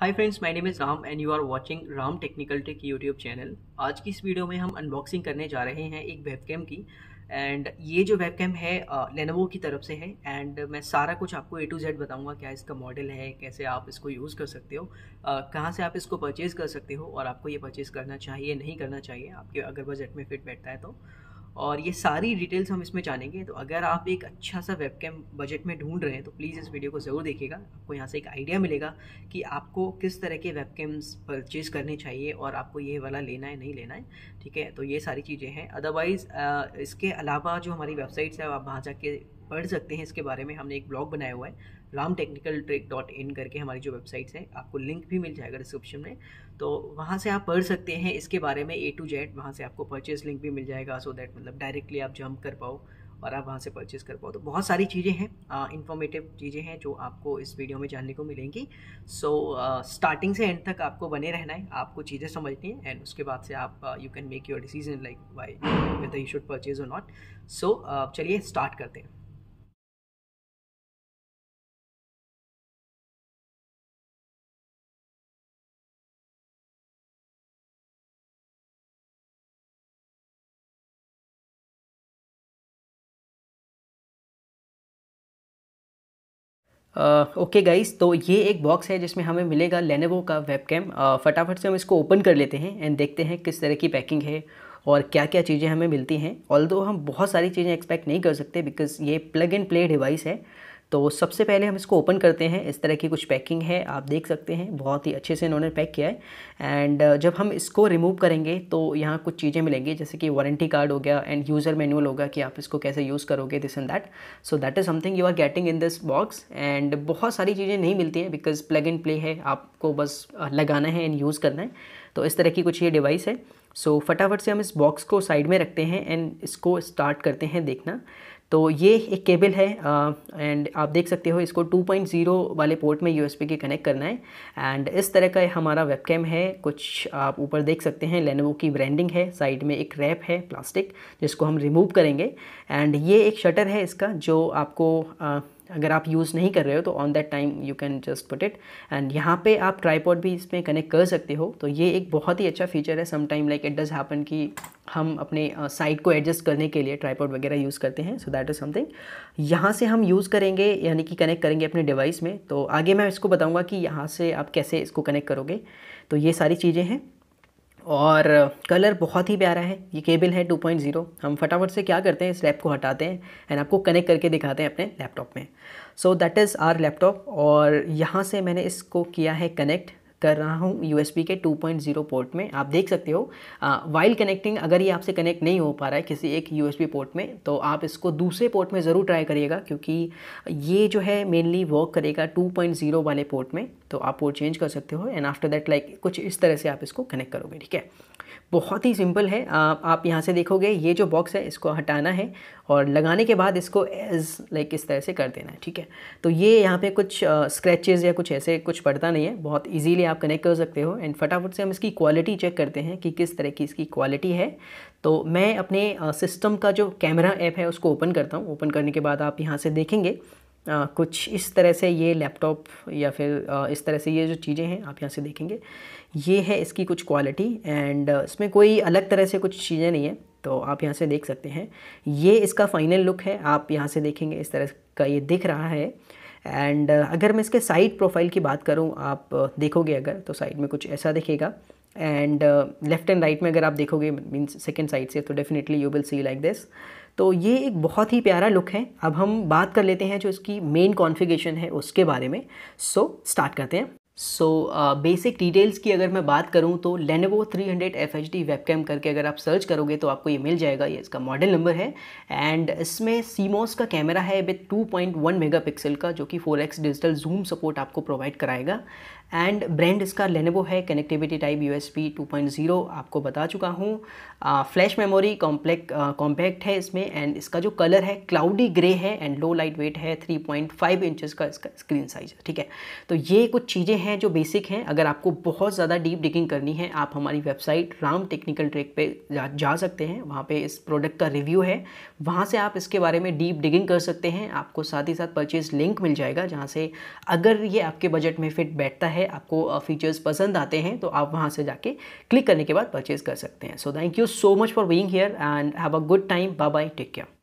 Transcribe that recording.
hi friends my name is Ram and you are watching Ram technical tech YouTube channel आज की इस video में हम अनबॉक्सिंग करने जा रहे हैं एक वेबकैम की एंड ये जो वेबकैम है लेनोवो की तरफ से है एंड मैं सारा कुछ आपको ए टू जेड बताऊँगा क्या इसका मॉडल है कैसे आप इसको यूज़ कर सकते हो कहाँ से आप इसको परचेज़ कर सकते हो और आपको ये परचेज़ करना चाहिए नहीं करना चाहिए आपके अगर बजट में फिट बैठता है तो और ये सारी डिटेल्स हम इसमें जानेंगे तो अगर आप एक अच्छा सा वेबकैम बजट में ढूंढ रहे हैं तो प्लीज़ इस वीडियो को ज़रूर देखिएगा आपको यहाँ से एक आइडिया मिलेगा कि आपको किस तरह के वेबकैम्स परचेज़ करने चाहिए और आपको ये वाला लेना है नहीं लेना है ठीक है तो ये सारी चीज़ें हैं अदरवाइज़ इसके अलावा जो हमारी वेबसाइट्स है आप वहाँ जाके पढ़ सकते हैं इसके बारे में हमने एक ब्लॉग बनाया हुआ है राम टेक्निकल ट्रेक डॉट इन करके हमारी जो वेबसाइट्स हैं आपको लिंक भी मिल जाएगा डिस्क्रिप्शन में तो वहाँ से आप पढ़ सकते हैं इसके बारे में ए टू जेड वहाँ से आपको परचेज लिंक भी मिल जाएगा सो दैट मतलब डायरेक्टली आप जंप कर पाओ और आप वहाँ से परचेज़ कर पाओ तो बहुत सारी चीज़ें हैं इन्फॉर्मेटिव चीज़ें हैं जो आपको इस वीडियो में जानने को मिलेंगी सो स्टार्टिंग से एंड तक आपको बने रहना है आपको चीज़ें समझनी है एंड उसके बाद से आप you can make your decision like why whether you should purchase or not so चलिए स्टार्ट करते हैं ओके गाइस तो ये एक बॉक्स है जिसमें हमें मिलेगा लेनेवो का वेबकैम फटाफट से हम इसको ओपन कर लेते हैं एंड देखते हैं किस तरह की पैकिंग है और क्या क्या चीज़ें हमें मिलती हैं ऑल हम बहुत सारी चीज़ें एक्सपेक्ट नहीं कर सकते बिकॉज ये प्लग एंड प्ले डिवाइस है तो सबसे पहले हम इसको ओपन करते हैं इस तरह की कुछ पैकिंग है आप देख सकते हैं बहुत ही अच्छे से इन्होंने पैक किया है एंड uh, जब हम इसको रिमूव करेंगे तो यहाँ कुछ चीज़ें मिलेंगी जैसे कि वारंटी कार्ड हो गया एंड यूज़र मैनुअल होगा कि आप इसको कैसे यूज़ करोगे this and that so that is something you are getting in this box and बहुत सारी चीज़ें नहीं मिलती हैं बिकॉज प्लग एंड प्ले है आपको बस uh, लगाना है एंड यूज़ करना है तो इस तरह की कुछ ये डिवाइस है सो so, फटाफट से हम इस बॉक्स को साइड में रखते हैं एंड इसको स्टार्ट करते हैं देखना तो ये एक केबल है एंड आप देख सकते हो इसको 2.0 वाले पोर्ट में यूएसबी के कनेक्ट करना है एंड इस तरह का हमारा वेबकैम है कुछ आप ऊपर देख सकते हैं लेनोवो की ब्रांडिंग है साइड में एक रैप है प्लास्टिक जिसको हम रिमूव करेंगे एंड ये एक शटर है इसका जो आपको अगर आप यूज़ नहीं कर रहे हो तो on that time you can just put it and यहाँ पे आप ट्राईपॉड भी इसमें कनेक्ट कर सकते हो तो ये एक बहुत ही अच्छा फीचर है sometime like it does happen कि हम अपने साइड को एडजस्ट करने के लिए ट्राईपॉड वगैरह यूज़ करते हैं सो दैट इज़ समथिंग यहाँ से हम यूज़ करेंगे यानी कि कनेक्ट करेंगे अपने डिवाइस में तो आगे मैं इसको बताऊँगा कि यहाँ से आप कैसे इसको कनेक्ट करोगे तो ये सारी चीज़ें हैं और कलर बहुत ही प्यारा है ये केबल है 2.0 हम फटाफट से क्या करते हैं इस लैप को हटाते हैं एंड आपको कनेक्ट करके दिखाते हैं अपने लैपटॉप में so that is our laptop और यहाँ से मैंने इसको किया है कनेक्ट कर रहा हूँ यू के 2.0 पोर्ट में आप देख सकते हो वाइल कनेक्टिंग अगर ये आपसे कनेक्ट नहीं हो पा रहा है किसी एक यू पोर्ट में तो आप इसको दूसरे पोर्ट में ज़रूर ट्राई करिएगा क्योंकि ये जो है मेनली वर्क करेगा 2.0 वाले पोर्ट में तो आप पोर्ट चेंज कर सकते हो एंड आफ्टर दैट लाइक कुछ इस तरह से आप इसको कनेक्ट करोगे ठीक है बहुत ही सिंपल है आप यहाँ से देखोगे ये जो बॉक्स है इसको हटाना है और लगाने के बाद इसको एज लाइक इस तरह से कर देना है ठीक है तो ये यहाँ पे कुछ स्क्रैचेज़ या कुछ ऐसे कुछ पड़ता नहीं है बहुत ईजीली आप कनेक्ट कर सकते हो एंड फटाफट से हम इसकी क्वालिटी चेक करते हैं कि किस तरह की इसकी क्वालिटी है तो मैं अपने सिस्टम का जो कैमरा ऐप है उसको ओपन करता हूँ ओपन करने के बाद आप यहाँ से देखेंगे आ, कुछ इस तरह से ये लैपटॉप या फिर आ, इस तरह से ये जो चीज़ें हैं आप यहाँ से देखेंगे ये है इसकी कुछ क्वालिटी एंड इसमें कोई अलग तरह से कुछ चीज़ें नहीं है तो आप यहाँ से देख सकते हैं ये इसका फाइनल लुक है आप यहाँ से देखेंगे इस तरह का ये दिख रहा है एंड uh, अगर मैं इसके साइड प्रोफाइल की बात करूँ आप uh, देखोगे अगर तो साइड में कुछ ऐसा दिखेगा एंड लेफ़्ट एंड राइट में अगर आप देखोगे मीन्स सेकेंड साइड से तो definitely you will see like this तो ये एक बहुत ही प्यारा लुक है अब हम बात कर लेते हैं जो इसकी मेन कॉन्फ़िगरेशन है उसके बारे में सो so, स्टार्ट करते हैं सो बेसिक डिटेल्स की अगर मैं बात करूं तो Lenovo 300 hundred F H D webcam करके अगर आप सर्च करोगे तो आपको ये मिल जाएगा ये इसका मॉडल नंबर है एंड इसमें सीमोस का कैमरा है विथ 2.1 मेगापिक्सल का जो कि 4x डिजिटल जूम सपोर्ट आपको प्रोवाइड कराएगा एंड ब्रांड इसका लेनेवो है connectivity type U S B two point zero आपको बता चुका हूँ फ्लैश मेमोरी कॉम्प्लेक्ट कॉम्पैक्ट है इसमें एंड इसका जो कलर है क्लाउडी ग्रे है एंड लो लाइट वेट है थ्री पॉइंट फाइव इंचज़ का इसका स्क्रीन साइज है ठीक है तो ये कुछ चीज़ें हैं हैं जो बेसिक हैं अगर आपको बहुत ज़्यादा डीप डिगिंग करनी है आप हमारी वेबसाइट राम टेक्निकल ट्रैक पे जा, जा सकते हैं वहाँ पे इस प्रोडक्ट का रिव्यू है वहाँ से आप इसके बारे में डीप डिगिंग कर सकते हैं आपको साथ ही साथ परचेज़ लिंक मिल जाएगा जहाँ से अगर ये आपके बजट में फिट बैठता है आपको फीचर्स पसंद आते हैं तो आप वहाँ से जाके क्लिक करने के बाद परचेज़ कर सकते हैं so thank you so much for being here and have a good time bye bye take care